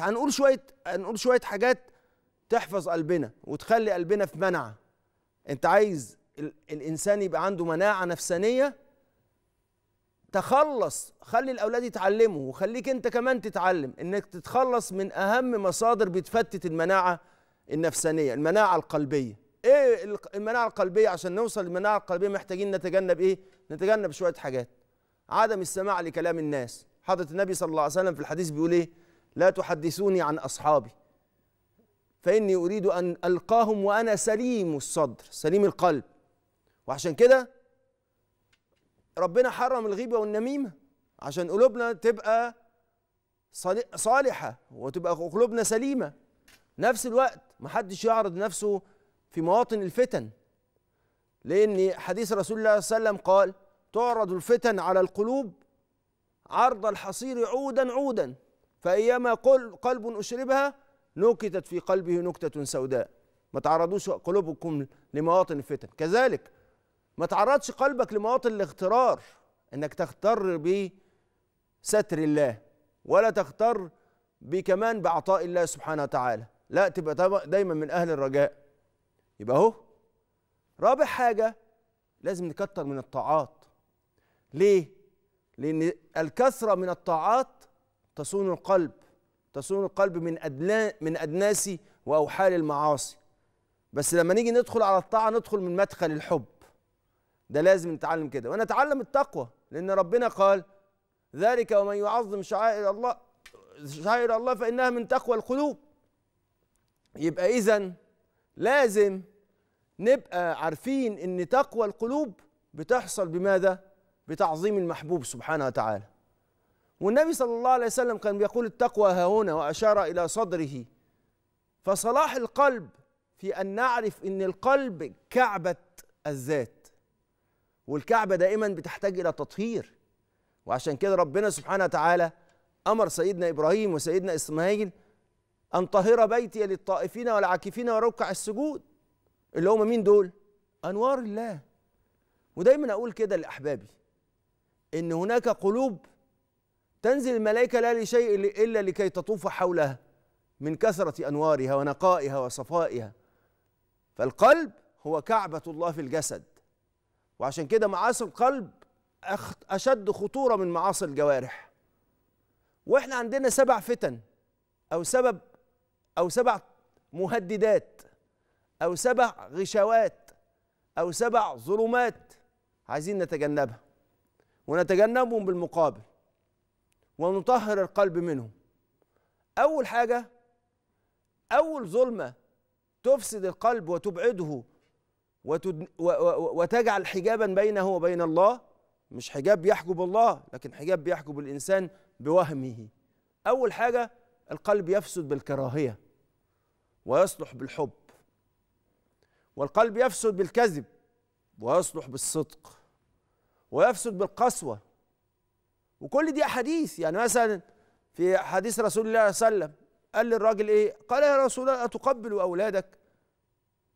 هنقول شويه هنقول شويه حاجات تحفظ قلبنا وتخلي قلبنا في منعه انت عايز الانسان يبقى عنده مناعه نفسانيه تخلص خلي الاولاد يتعلموا وخليك انت كمان تتعلم انك تتخلص من اهم مصادر بتفتت المناعه النفسانيه المناعه القلبيه ايه المناعه القلبيه عشان نوصل للمناعه القلبيه محتاجين نتجنب ايه نتجنب شويه حاجات عدم السماع لكلام الناس حضره النبي صلى الله عليه وسلم في الحديث بيقول ايه لا تحدثوني عن أصحابي فإني أريد أن ألقاهم وأنا سليم الصدر سليم القلب وعشان كده ربنا حرم الغيبة والنميمة عشان قلوبنا تبقى صالحة وتبقى قلوبنا سليمة نفس الوقت ما حدش يعرض نفسه في مواطن الفتن لأن حديث رسول الله صلى الله عليه وسلم قال تعرض الفتن على القلوب عرض الحصير عودا عودا فأيما قلب أشربها نكتت في قلبه نكتة سوداء ما تعرضوش قلوبكم لمواطن الفتن كذلك ما تعرضش قلبك لمواطن الاغترار انك تغتر بستر الله ولا تغتر بكمان بعطاء الله سبحانه وتعالى لا تبقى دايما من اهل الرجاء يبقى اهو رابع حاجه لازم نكتر من الطاعات ليه لان الكثره من الطاعات تصون القلب تصون القلب من أدنا من أدناس وأوحال المعاصي بس لما نيجي ندخل على الطاعة ندخل من مدخل الحب ده لازم نتعلم كده ونتعلم التقوى لأن ربنا قال ذلك ومن يعظم شعائر الله شعائر الله فإنها من تقوى القلوب يبقى إذا لازم نبقى عارفين إن تقوى القلوب بتحصل بماذا؟ بتعظيم المحبوب سبحانه وتعالى والنبي صلى الله عليه وسلم كان بيقول التقوى ها هنا وأشار إلى صدره فصلاح القلب في أن نعرف أن القلب كعبة الذات والكعبة دائما بتحتاج إلى تطهير وعشان كده ربنا سبحانه وتعالى أمر سيدنا إبراهيم وسيدنا إسماعيل أن طهر بيتي للطائفين والعاكفين وركع السجود اللي هم مين دول؟ أنوار الله ودايما أقول كده لأحبابي إن هناك قلوب تنزل الملائكة لا لشيء إلا لكي تطوف حولها من كثرة أنوارها ونقائها وصفائها فالقلب هو كعبة الله في الجسد وعشان كده معاصي القلب أشد خطورة من معاصي الجوارح وإحنا عندنا سبع فتن أو سبب أو سبع مهددات أو سبع غشاوات أو سبع ظلمات عايزين نتجنبها ونتجنبهم بالمقابل ونطهر القلب منه أول حاجة أول ظلمة تفسد القلب وتبعده وتد... وتجعل حجابا بينه وبين الله مش حجاب يحجب الله لكن حجاب يحجب الإنسان بوهمه أول حاجة القلب يفسد بالكراهية ويصلح بالحب والقلب يفسد بالكذب ويصلح بالصدق ويفسد بالقسوه وكل دي احاديث يعني مثلا في حديث رسول الله صلى الله عليه وسلم قال للراجل ايه قال يا رسول الله اتقبل اولادك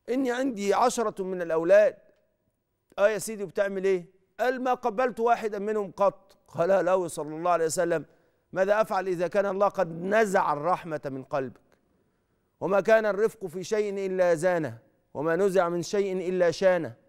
اني عندي عشرة من الاولاد اه يا سيدي وبتعمل ايه قال ما قبلت واحدا منهم قط قال له صلى الله عليه وسلم ماذا افعل اذا كان الله قد نزع الرحمة من قلبك وما كان الرفق في شيء الا زانه وما نزع من شيء الا شانه